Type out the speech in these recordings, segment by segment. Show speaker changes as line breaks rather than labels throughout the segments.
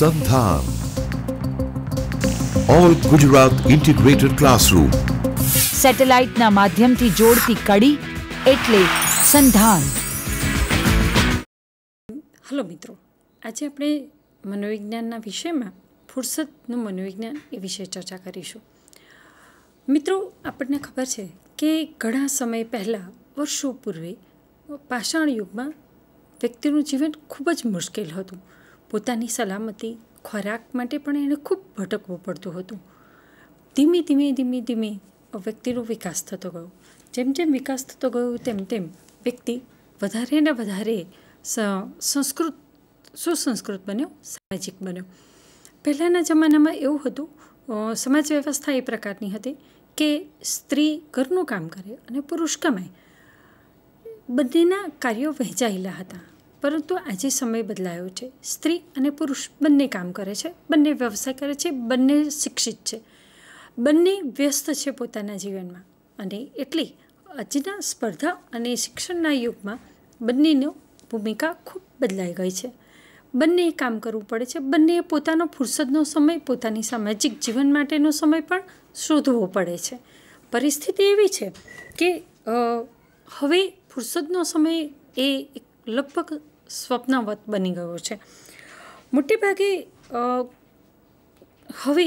સંધાન all Gujarat integrated classroom
સેટેલાઇટના માધ્યમથી જોડતી કડી એટલે સંધાન હલો મિત્રો આજે આપણે મનોવિજ્ઞાનના વિષયમાં ફુરસદનું મનોવિજ્ઞાન એ વિશે ચર્ચા કરીશું મિત્રો આપણને ખબર છે કે ઘણા સમય પહેલાં વર્ષો પૂર્વે પાષાણ યુગમાં વ્યક્તિનું જીવન ખૂબ જ મુશ્કેલ હતું પોતાની સલામતી ખોરાક માટે પણ એને ખૂબ ભટકવું પડતું હતું ધીમે ધીમે ધીમે ધીમે વ્યક્તિનો વિકાસ થતો ગયો જેમ જેમ વિકાસ થતો ગયો તેમ તેમ વ્યક્તિ વધારે ને વધારે સંસ્કૃત સુસંસ્કૃત બન્યો સામાજિક બન્યો પહેલાંના જમાનામાં એવું હતું સમાજ વ્યવસ્થા એ પ્રકારની હતી કે સ્ત્રી ઘરનું કામ કરે અને પુરુષ કમાય બંનેના કાર્યો વહેંચાયેલા હતા પરંતુ આજે સમય બદલાયો છે સ્ત્રી અને પુરુષ બંને કામ કરે છે બંને વ્યવસાય કરે છે બંને શિક્ષિત છે બંને વ્યસ્ત છે પોતાના જીવનમાં અને એટલે આજના સ્પર્ધા અને શિક્ષણના યુગમાં બંનેનો ભૂમિકા ખૂબ બદલાઈ ગઈ છે બંને કામ કરવું પડે છે બંને પોતાનો ફુરસદનો સમય પોતાની સામાજિક જીવન માટેનો સમય પણ શોધવો પડે છે પરિસ્થિતિ એવી છે કે હવે ફુરસદનો સમય એ એક લગભગ સ્વપ્નવત બની ગયો છે મોટેભાગે હવે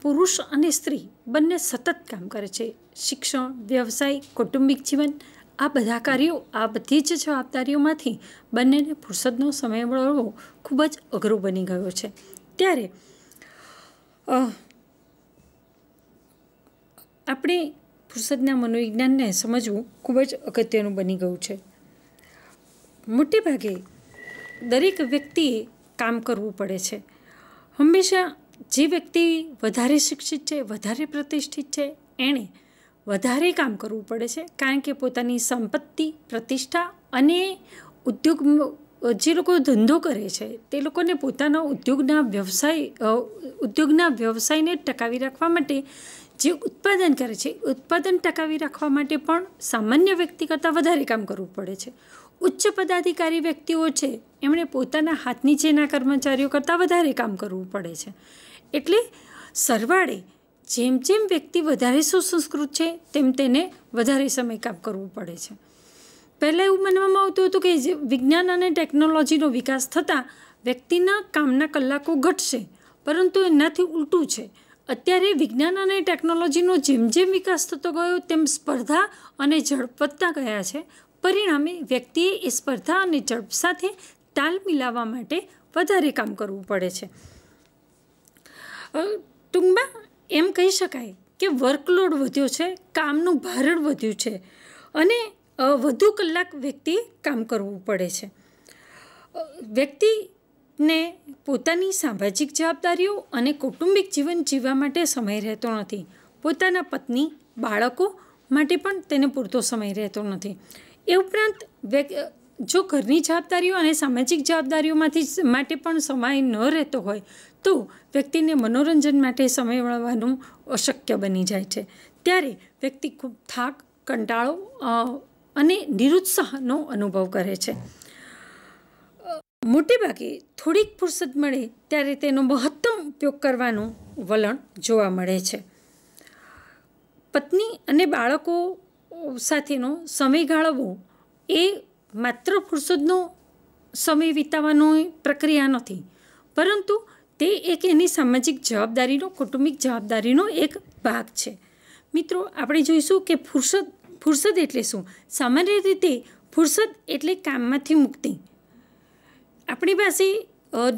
પુરુષ અને સ્ત્રી બંને સતત કામ કરે છે શિક્ષણ વ્યવસાય કૌટુંબિક જીવન આ બધા કાર્યો આ બધી જ જવાબદારીઓમાંથી બંનેને ફુરસદનો સમય મળવો ખૂબ જ અઘરો બની ગયો છે ત્યારે આપણે ફુરસદના મનોવિજ્ઞાનને સમજવું ખૂબ જ અગત્યનું બની ગયું છે મોટેભાગે દરેક વ્યક્તિએ કામ કરવું પડે છે હંમેશા જે વ્યક્તિ વધારે શિક્ષિત છે વધારે પ્રતિષ્ઠિત છે એણે વધારે કામ કરવું પડે છે કારણ કે પોતાની સંપત્તિ પ્રતિષ્ઠા અને ઉદ્યોગ જે લોકો ધંધો કરે છે તે લોકોને પોતાના ઉદ્યોગના વ્યવસાય ઉદ્યોગના વ્યવસાયને ટકાવી રાખવા માટે જે ઉત્પાદન કરે છે ઉત્પાદન ટકાવી રાખવા માટે પણ સામાન્ય વ્યક્તિ કરતાં વધારે કામ કરવું પડે છે ઉચ્ચ પદાધિકારી વ્યક્તિઓ છે એમણે પોતાના હાથ નીચેના કર્મચારીઓ કરતાં વધારે કામ કરવું પડે છે એટલે સરવાળે જેમ જેમ વ્યક્તિ વધારે સુસંસ્કૃત છે તેમ તેને વધારે સમય કામ કરવું પડે છે પહેલાં એવું માનવામાં આવતું હતું કે વિજ્ઞાન અને ટેકનોલોજીનો વિકાસ થતાં વ્યક્તિના કામના કલાકો ઘટશે પરંતુ એનાથી ઉલટું છે અત્યારે વિજ્ઞાન અને ટેકનોલોજીનો જેમ જેમ વિકાસ થતો ગયો તેમ સ્પર્ધા અને ઝડપતા ગયા છે પરિણામે વ્યક્તિએ એ સ્પર્ધા અને ઝડપ સાથે તાલ મિલાવવા માટે વધારે કામ કરવું પડે છે ટૂંકમાં એમ કહી શકાય કે વર્કલોડ વધ્યો છે કામનું ભારણ વધ્યું છે અને વધુ કલાક વ્યક્તિએ કામ કરવું પડે છે વ્યક્તિને પોતાની સામાજિક જવાબદારીઓ અને કૌટુંબિક જીવન જીવવા માટે સમય રહેતો નથી પોતાના પત્ની બાળકો માટે પણ તેને પૂરતો સમય રહેતો નથી એ ઉપરાંત જો ઘરની જવાબદારીઓ અને સામાજિક જવાબદારીઓમાંથી માટે પણ સમય ન રહેતો હોય તો વ્યક્તિને મનોરંજન માટે સમય મળવાનું અશક્ય બની જાય છે ત્યારે વ્યક્તિ ખૂબ થાક કંટાળો અને નિરુત્સાહનો અનુભવ કરે છે મોટે ભાગે થોડીક ફુરસદ મળે ત્યારે તેનો મહત્તમ ઉપયોગ કરવાનું વલણ જોવા મળે છે પત્ની અને બાળકો સાથેનો સમય ગાળવો એ માત્ર ફુરસદનો સમય વિતાવવાનો પ્રક્રિયા નથી પરંતુ તે એક એની સામાજિક જવાબદારીનો કૌટુંબિક જવાબદારીનો એક ભાગ છે મિત્રો આપણે જોઈશું કે ફુરસદ ફુરસદ એટલે શું સામાન્ય રીતે ફુરસદ એટલે કામમાંથી મુક્તિ આપણી પાસે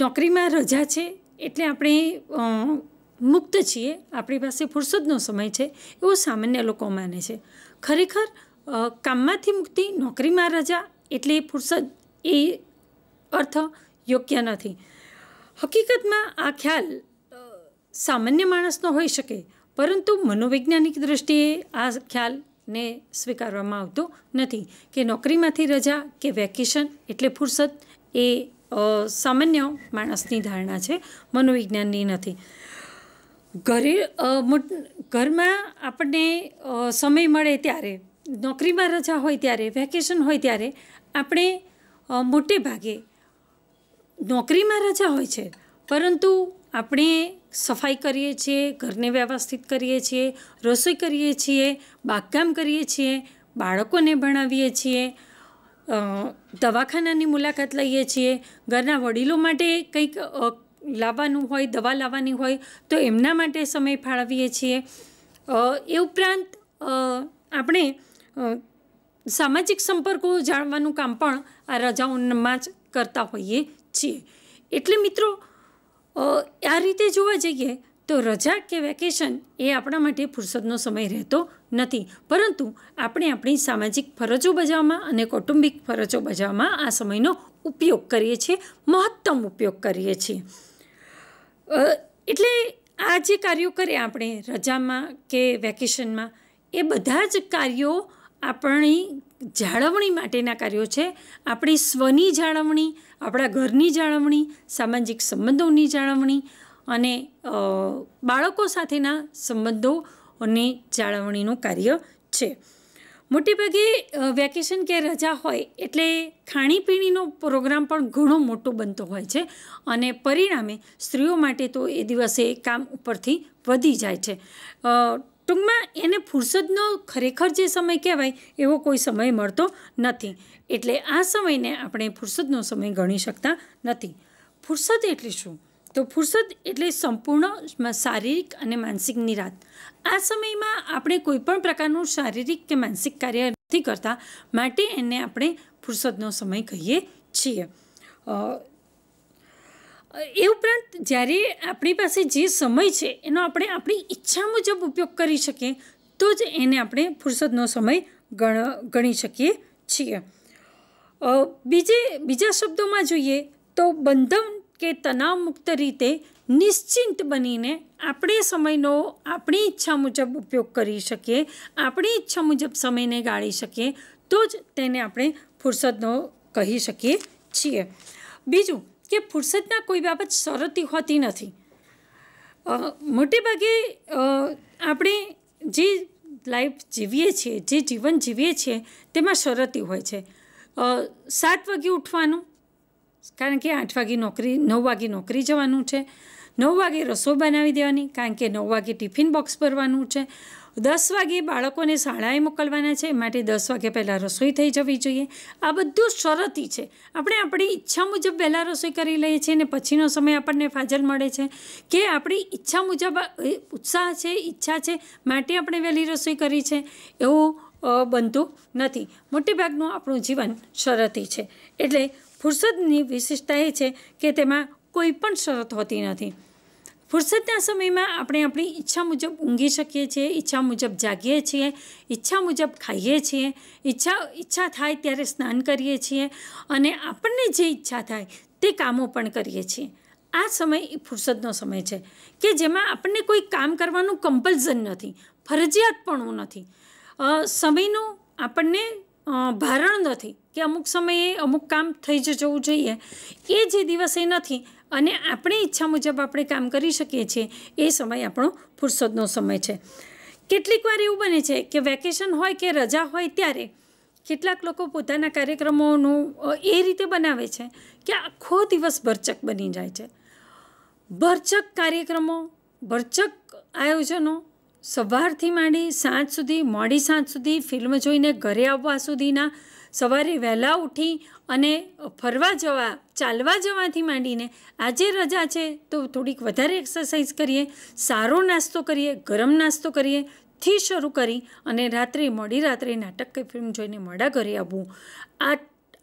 નોકરીમાં રજા છે એટલે આપણે મુક્ત છીએ આપણી પાસે ફુરસદનો સમય છે એવું સામાન્ય લોકો માને છે ખરેખર કામમાંથી મુક્તિ નોકરીમાં રજા એટલે ફુરસદ એ અર્થ યોગ્ય નથી હકીકતમાં આ ખ્યાલ સામાન્ય માણસનો હોઈ શકે પરંતુ મનોવૈજ્ઞાનિક દૃષ્ટિએ આ ખ્યાલને સ્વીકારવામાં આવતો નથી કે નોકરીમાંથી રજા કે વેકેશન એટલે ફુરસદ એ સામાન્ય માણસની ધારણા છે મનોવિજ્ઞાનની નથી ઘરે ઘરમાં આપણને સમય મળે ત્યારે નોકરીમાં રજા હોય ત્યારે વેકેશન હોય ત્યારે આપણે મોટે ભાગે નોકરીમાં રજા હોય છે પરંતુ આપણે સફાઈ કરીએ છીએ ઘરને વ્યવસ્થિત કરીએ છીએ રસોઈ કરીએ છીએ બાગકામ કરીએ છીએ બાળકોને ભણાવીએ છીએ દવાખાનાની મુલાકાત લઈએ છીએ ઘરના વડીલો માટે કંઈક લાવવાનું હોય દવા લાવવાની હોય તો એમના માટે સમય ફાળવીએ છીએ એ ઉપરાંત આપણે સામાજિક સંપર્કો જાળવાનું કામ પણ આ રજાઓમાં જ કરતા હોઈએ છીએ એટલે મિત્રો આ રીતે જોવા જઈએ તો રજા કે વેકેશન એ આપણા માટે ફુરસદનો સમય રહેતો નથી પરંતુ આપણે આપણી સામાજિક ફરજો બજાવવામાં અને કૌટુંબિક ફરજો બજાવવામાં આ સમયનો ઉપયોગ કરીએ છીએ મહત્તમ ઉપયોગ કરીએ છીએ એટલે આ જે કાર્યો કરીએ આપણે રજામાં કે વેકેશનમાં એ બધા જ કાર્યો આપણી જાળવણી માટેના કાર્યો છે આપણી સ્વની જાળવણી આપણા ઘરની જાળવણી સામાજિક સંબંધોની જાળવણી અને બાળકો સાથેના સંબંધોની જાળવણીનું કાર્ય છે મોટેભાગે વેકેશન કે રજા હોય એટલે ખાણીપીણીનો પ્રોગ્રામ પણ ઘણો મોટો બનતો હોય છે અને પરિણામે સ્ત્રીઓ માટે તો એ દિવસે કામ ઉપરથી વધી જાય છે ટૂંકમાં એને ફુરસદનો ખરેખર જે સમય કહેવાય એવો કોઈ સમય મળતો નથી એટલે આ સમયને આપણે ફુરસદનો સમય ગણી શકતા નથી ફુરસદ એટલે શું તો ફુરસદ એટલે સંપૂર્ણ શારીરિક અને માનસિક નિરાત આ સમયમાં આપણે કોઈપણ પ્રકારનું શારીરિક કે માનસિક કાર્ય નથી કરતા માટે એને આપણે ફુરસદનો સમય કહીએ છીએ એ ઉપરાંત જ્યારે આપણી પાસે જે સમય છે એનો આપણે આપણી ઈચ્છા મુજબ ઉપયોગ કરી શકીએ તો જ એને આપણે ફુરસદનો સમય ગણ ગણી શકીએ છીએ બીજે બીજા શબ્દોમાં જોઈએ તો બંધન કે તણાવ મુક્ત રીતે નિશ્ચિંત બનીને આપણે સમયનો આપણી ઈચ્છા મુજબ ઉપયોગ કરી શકીએ આપણી ઈચ્છા મુજબ સમયને ગાળી શકીએ તો જ તેને આપણે ફુરસદનો કહી શકીએ છીએ બીજું કે ફુરસદના કોઈ બાબત શરતી હોતી નથી મોટે ભાગે આપણે જે લાઈફ જીવીએ છીએ જે જીવન જીવીએ છીએ તેમાં શરતી હોય છે સાત વાગે ઉઠવાનું કારણ કે આઠ વાગે નોકરી નવ વાગે નોકરી જવાનું છે નવ વાગે રસોઈ બનાવી દેવાની કારણ કે નવ વાગે ટિફિન બોક્સ ભરવાનું છે દસ વાગે બાળકોને શાળાએ મોકલવાના છે માટે દસ વાગે પહેલાં રસોઈ થઈ જવી જોઈએ આ બધું શરતી છે આપણે આપણી ઈચ્છા મુજબ પહેલાં રસોઈ કરી લઈએ છીએ અને પછીનો સમય આપણને ફાજલ મળે છે કે આપણી ઈચ્છા મુજબ ઉત્સાહ છે ઈચ્છા છે માટે આપણે વહેલી રસોઈ કરી છે એવું બનતું નથી મોટેભાગનું આપણું જીવન શરતી છે એટલે ફુરસદની વિશેષતા એ છે કે તેમાં કોઈ પણ શરત હોતી નથી ફુરસદના સમયમાં આપણે આપણી ઈચ્છા મુજબ ઊંઘી શકીએ છીએ ઈચ્છા મુજબ જાગીએ છીએ ઈચ્છા મુજબ ખાઈએ છીએ ઈચ્છા ઈચ્છા થાય ત્યારે સ્નાન કરીએ છીએ અને આપણને જે ઈચ્છા થાય તે કામો પણ કરીએ છીએ આ સમય એ ફુરસદનો સમય છે કે જેમાં આપણને કોઈ કામ કરવાનું કમ્પલઝન નથી ફરજિયાતપણું નથી સમયનું આપણને ભારણ નથી કે અમુક સમયે અમુક કામ થઈ જ જવું જોઈએ એ જે દિવસ એ નથી અને આપણે ઈચ્છા મુજબ આપણે કામ કરી શકીએ છીએ એ સમય આપણો ફુરસદનો સમય છે કેટલીક વાર એવું બને છે કે વેકેશન હોય કે રજા હોય ત્યારે કેટલાક લોકો પોતાના કાર્યક્રમોનું એ રીતે બનાવે છે કે આખો દિવસ ભરચક બની જાય છે ભરચક કાર્યક્રમો ભરચક આયોજનો સવારથી માંડી સાંજ સુધી મોડી સાંજ સુધી ફિલ્મ જોઈને ઘરે આવવા સુધીના સવારે વહેલા ઉઠી અને ફરવા જવા ચાલવા જવાથી માંડીને આજે રજા છે તો થોડીક વધારે એક્સરસાઇઝ કરીએ સારો નાસ્તો કરીએ ગરમ નાસ્તો કરીએ થી શરૂ કરી અને રાત્રે મોડી રાત્રે નાટક કે ફિલ્મ જોઈને મોડા કરી આવવું આ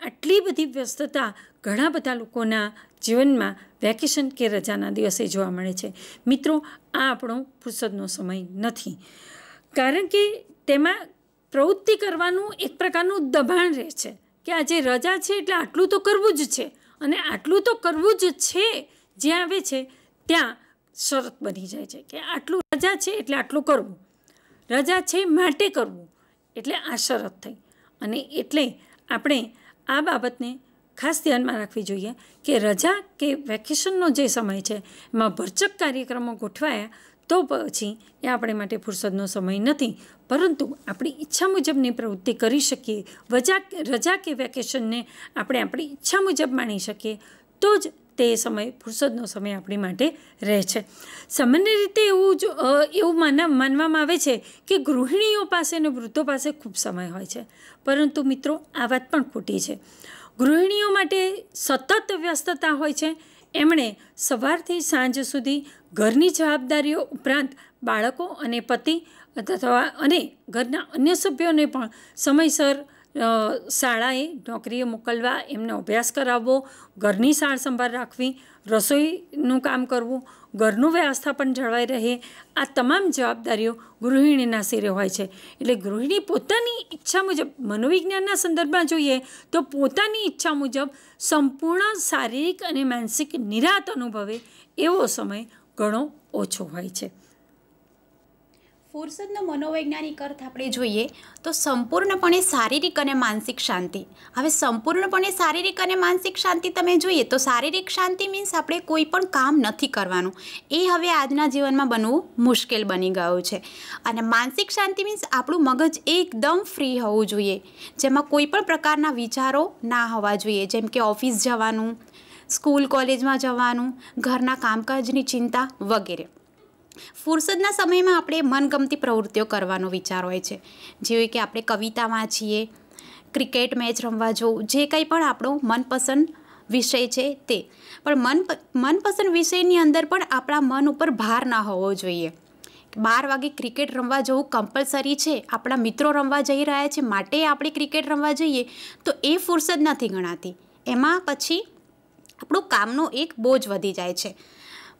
આટલી બધી વ્યસ્તતા ઘણા બધા લોકોના જીવનમાં વેકેશન કે રજાના દિવસે જોવા મળે છે મિત્રો આ આપણો ફુરસદનો સમય નથી કારણ કે તેમાં પ્રવૃત્તિ કરવાનું એક પ્રકારનું દબાણ રહે છે કે આજે રજા છે એટલે આટલું તો કરવું જ છે અને આટલું તો કરવું જ છે જે આવે છે ત્યાં શરત બની જાય છે કે આટલું રજા છે એટલે આટલું કરવું રજા છે માટે કરવું એટલે આ શરત થઈ અને એટલે આપણે આ બાબતને ખાસ ધ્યાનમાં રાખવી જોઈએ કે રજા કે વેકેશનનો જે સમય છે એમાં ભરચક કાર્યક્રમો ગોઠવાયા તો પછી એ આપણે માટે ફુરસદનો સમય નથી પરંતુ આપણી ઈચ્છા મુજબની પ્રવૃત્તિ કરી શકીએ રજા રજા કે વેકેશનને આપણે આપણી ઈચ્છા મુજબ માણી શકીએ તો જ તે સમય ફુરસદનો સમય આપણી માટે રહે છે સામાન્ય રીતે એવું જ એવું માના માનવામાં આવે છે કે ગૃહિણીઓ પાસે અને વૃદ્ધો પાસે ખૂબ સમય હોય છે પરંતુ મિત્રો આ વાત પણ ખોટી છે ગૃહિણીઓ માટે સતત વ્યસ્તતા હોય છે એમણે સવારથી સાંજ સુધી ઘરની જવાબદારીઓ ઉપરાંત બાળકો અને પતિ અથવા અને ઘરના અન્ય સભ્યોને પણ સમયસર શાળાએ નોકરીએ મોકલવા એમનો અભ્યાસ કરાવવો ઘરની સાર સંભાળ રાખવી રસોઈનું કામ કરવું ઘરનું વ્યવસ્થાપન જળવાઈ રહે આ તમામ જવાબદારીઓ ગૃહિણીના સિરે હોય છે એટલે ગૃહિણી પોતાની ઈચ્છા મુજબ મનોવિજ્ઞાનના સંદર્ભમાં જોઈએ તો પોતાની ઈચ્છા મુજબ સંપૂર્ણ શારીરિક અને માનસિક નિરાત અનુભવે એવો સમય ઘણો ઓછો હોય છે
ફુરસદનો મનોવૈજ્ઞાનિક અર્થ આપણે જોઈએ તો સંપૂર્ણપણે શારીરિક અને માનસિક શાંતિ હવે સંપૂર્ણપણે શારીરિક અને માનસિક શાંતિ તમે જોઈએ તો શારીરિક શાંતિ મીન્સ આપણે કોઈ પણ કામ નથી કરવાનું એ હવે આજના જીવનમાં બનવું મુશ્કેલ બની ગયું છે અને માનસિક શાંતિ મીન્સ આપણું મગજ એકદમ ફ્રી હોવું જોઈએ જેમાં કોઈ પણ પ્રકારના વિચારો ના હોવા જોઈએ જેમ કે ઓફિસ જવાનું સ્કૂલ કોલેજમાં જવાનું ઘરના કામકાજની ચિંતા વગેરે ફુરસદના સમયમાં આપણે મનગમતી પ્રવૃત્તિઓ કરવાનો વિચાર હોય છે જેવી કે આપણે કવિતા વાંચીએ ક્રિકેટ મેચ રમવા જવું જે કંઈ પણ આપણો મનપસંદ વિષય છે તે પણ મન મનપસંદ વિષયની અંદર પણ આપણા મન ઉપર ભાર ના હોવો જોઈએ બાર વાગે ક્રિકેટ રમવા જવું કમ્પલસરી છે આપણા મિત્રો રમવા જઈ રહ્યા છે માટે આપણે ક્રિકેટ રમવા જઈએ તો એ ફુરસદ નથી ગણાતી એમાં પછી આપણું કામનો એક બોજ વધી જાય છે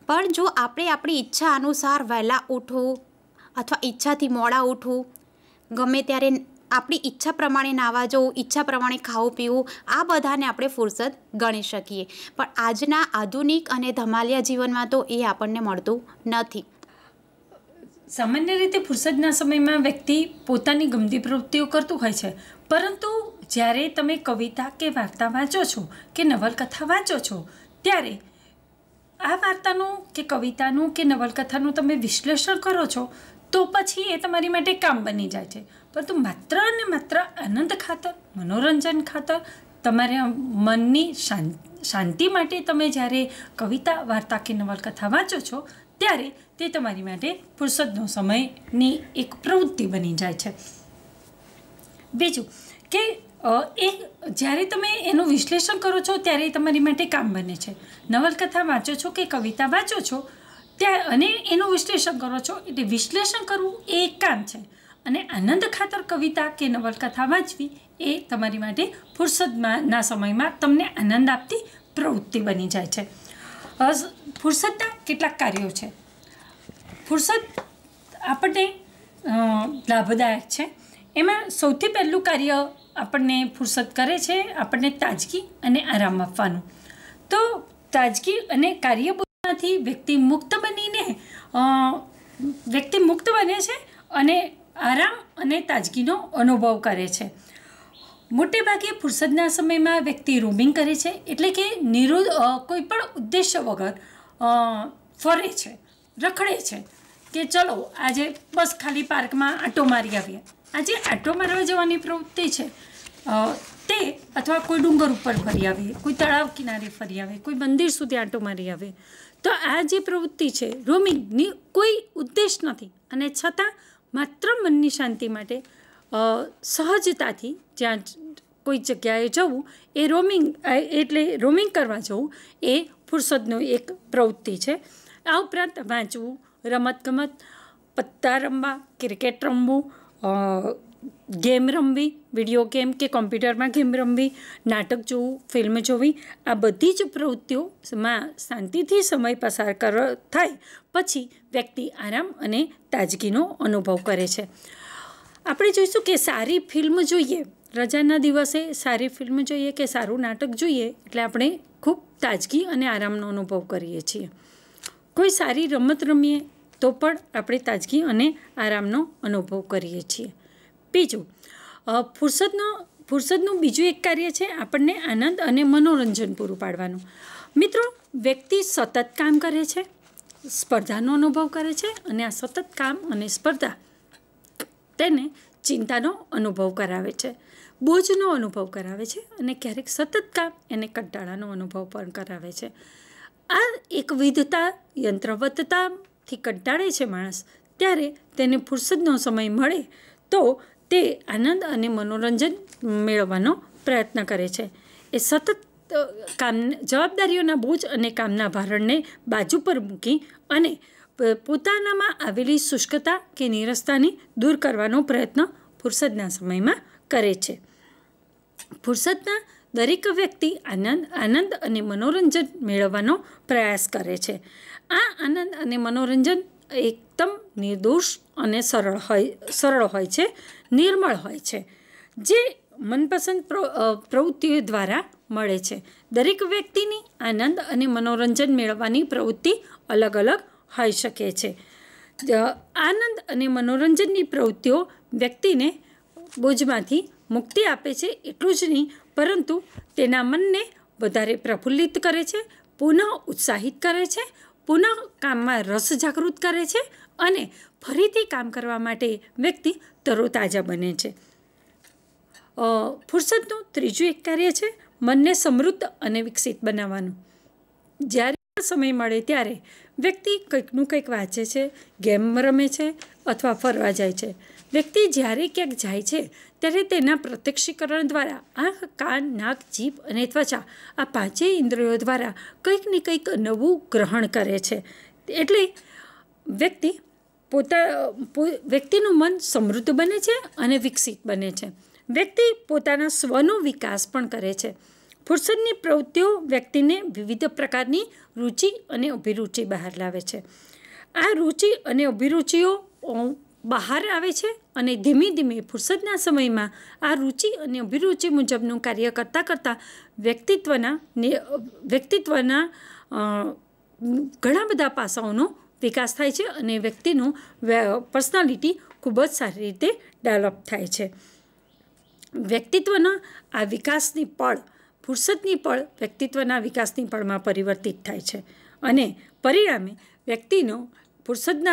પણ જો આપણે આપણી ઈચ્છા અનુસાર વહેલા ઉઠવું અથવા ઈચ્છાથી મોડા ઉઠવું ગમે ત્યારે આપણી ઈચ્છા પ્રમાણે નાવા જવું ઈચ્છા પ્રમાણે ખાવું પીવું આ બધાને આપણે ફુરસદ ગણી શકીએ પણ આજના આધુનિક અને ધમાલિયા જીવનમાં તો એ આપણને મળતું નથી સામાન્ય રીતે ફુરસદના સમયમાં વ્યક્તિ પોતાની ગમતી પ્રવૃત્તિઓ
કરતું હોય છે પરંતુ જ્યારે તમે કવિતા કે વાર્તા વાંચો છો કે નવલકથા વાંચો છો ત્યારે આ વાર્તાનું કે કવિતાનું કે નવલકથાનું તમે વિશ્લેષણ કરો છો તો પછી એ તમારી માટે કામ બની જાય છે પરંતુ માત્ર અને માત્ર આનંદ ખાતર મનોરંજન ખાતર તમારા મનની શાંતિ માટે તમે જ્યારે કવિતા વાર્તા કે નવલકથા વાંચો છો ત્યારે તે તમારી માટે ફુરસદનો સમયની એક પ્રવૃત્તિ બની જાય છે બીજું કે એ જ્યારે તમે એનું વિશ્લેષણ કરો છો ત્યારે એ તમારી માટે કામ બને છે નવલકથા વાંચો છો કે કવિતા વાંચો છો ત્યાં અને એનું વિશ્લેષણ કરો છો એટલે વિશ્લેષણ કરવું એ એક કામ છે અને આનંદ ખાતર કવિતા કે નવલકથા વાંચવી એ તમારી માટે ફુરસદના સમયમાં તમને આનંદ આપતી પ્રવૃત્તિ બની જાય છે ફુરસદના કેટલાક કાર્યો છે ફુરસદ આપણને લાભદાયક છે એમાં સૌથી પહેલું કાર્ય આપણને ફુરસદ કરે છે આપણને તાજગી અને આરામ આપવાનું તો તાજગી અને કાર્યબોધમાંથી વ્યક્તિ મુક્ત બનીને વ્યક્તિ મુક્ત બને છે અને આરામ અને તાજગીનો અનુભવ કરે છે મોટે ભાગે ફુરસદના સમયમાં વ્યક્તિ રોમિંગ કરે છે એટલે કે નિરુ કોઈ પણ ઉદ્દેશ્ય વગર ફરે છે રખડે છે કે ચલો આજે બસ ખાલી પાર્કમાં આંટો મારી આવીએ આ જે આટો મારવા જવાની પ્રવૃત્તિ છે તે અથવા કોઈ ડુંગર ઉપર ફરી આવે કોઈ તળાવ કિનારે ફરી આવે કોઈ મંદિર સુધી આંટો મારી આવે તો આ જે પ્રવૃત્તિ છે રોમિંગની કોઈ ઉદ્દેશ નથી અને છતાં માત્ર મનની શાંતિ માટે સહજતાથી જ્યાં કોઈ જગ્યાએ જવું એ રોમિંગ એટલે રોમિંગ કરવા જવું એ ફુરસદનો એક પ્રવૃત્તિ છે આ ઉપરાંત વાંચવું રમતગમત પત્તા રમવા ક્રિકેટ રમવું ગેમ રમવી વિડીયો ગેમ કે કોમ્પ્યુટરમાં ગેમ રમવી નાટક જોવું ફિલ્મ જોવી આ બધી જ પ્રવૃત્તિઓમાં શાંતિથી સમય પસાર કર થાય પછી વ્યક્તિ આરામ અને તાજગીનો અનુભવ કરે છે આપણે જોઈશું કે સારી ફિલ્મ જોઈએ રજાના દિવસે સારી ફિલ્મ જોઈએ કે સારું નાટક જોઈએ એટલે આપણે ખૂબ તાજગી અને આરામનો અનુભવ કરીએ છીએ કોઈ સારી રમત રમીએ તો પણ આપણે તાજગી અને આરામનો અનુભવ કરીએ છીએ બીજું ફુરસદનો ફુરસદનું બીજું એક કાર્ય છે આપણને આનંદ અને મનોરંજન પૂરું પાડવાનું મિત્રો વ્યક્તિ સતત કામ કરે છે સ્પર્ધાનો અનુભવ કરે છે અને આ સતત કામ અને સ્પર્ધા તેને ચિંતાનો અનુભવ કરાવે છે બોજનો અનુભવ કરાવે છે અને ક્યારેક સતત કામ એને કંટાળાનો અનુભવ પણ કરાવે છે આ એક વિધતા યંત્રવત્તા થી કંટાળે છે માણસ ત્યારે તેને ફુરસદનો સમય મળે તો તે આનંદ અને મનોરંજન મેળવવાનો પ્રયત્ન કરે છે એ સતત કામ જવાબદારીઓના બોજ અને કામના ભારણને બાજુ પર મૂકી અને પોતાનામાં આવેલી શુષ્કતા કે નિરસતાને દૂર કરવાનો પ્રયત્ન ફુરસદના સમયમાં કરે છે ફુરસદના દરેક વ્યક્તિ આનંદ આનંદ અને મનોરંજન મેળવવાનો પ્રયાસ કરે છે આ આનંદ અને મનોરંજન એકદમ નિર્દોષ અને સરળ હોય સરળ હોય છે નિર્મળ હોય છે જે મનપસંદ પ્રવૃત્તિઓ દ્વારા મળે છે દરેક વ્યક્તિની આનંદ અને મનોરંજન મેળવવાની પ્રવૃત્તિ અલગ અલગ હોઈ શકે છે આનંદ અને મનોરંજનની પ્રવૃત્તિઓ વ્યક્તિને બોજમાંથી મુક્તિ આપે છે એટલું જ નહીં પરંતુ તેના મનને વધારે પ્રફુલ્લિત કરે છે પુનઃ ઉત્સાહિત કરે છે પુનઃ કામમાં રસ જાગૃત કરે છે અને ફરીથી કામ કરવા માટે વ્યક્તિ તરોતાજા બને છે ફુરસદનું ત્રીજું એક કાર્ય છે મનને સમૃદ્ધ અને વિકસિત બનાવવાનું જ્યારે સમય મળે ત્યારે વ્યક્તિ કંઈકનું કંઈક વાંચે છે ગેમ રમે છે અથવા ફરવા જાય છે વ્યક્તિ જ્યારે ક્યાંક જાય છે ત્યારે તેના પ્રત્યક્ષીકરણ દ્વારા આંખ કાન નાક જીભ અને ત્વચા આ પાંચેય ઇન્દ્રિયો દ્વારા કંઈક ને કંઈક નવું ગ્રહણ કરે છે એટલે વ્યક્તિ પોતા વ્યક્તિનું મન સમૃદ્ધ બને છે અને વિકસિત બને છે વ્યક્તિ પોતાના સ્વનો વિકાસ પણ કરે છે ફુરસદની પ્રવૃત્તિઓ વ્યક્તિને વિવિધ પ્રકારની રુચિ અને અભિરુચિ બહાર લાવે છે આ રુચિ અને અભિરુચિઓ બહાર આવે છે અને ધીમે ધીમે ફુરસદના સમયમાં આ રુચિ અને અભિરુચિ મુજબનું કાર્ય કરતાં કરતાં વ્યક્તિત્વના વ્યક્તિત્વના ઘણા બધા પાસાઓનો વિકાસ થાય છે અને વ્યક્તિનું પર્સનાલિટી ખૂબ જ સારી રીતે ડેવલપ થાય છે વ્યક્તિત્વના આ વિકાસની પળ ફુરસદની પળ વ્યક્તિત્વના વિકાસની પળમાં પરિવર્તિત થાય છે અને પરિણામે વ્યક્તિનો ફુરસદના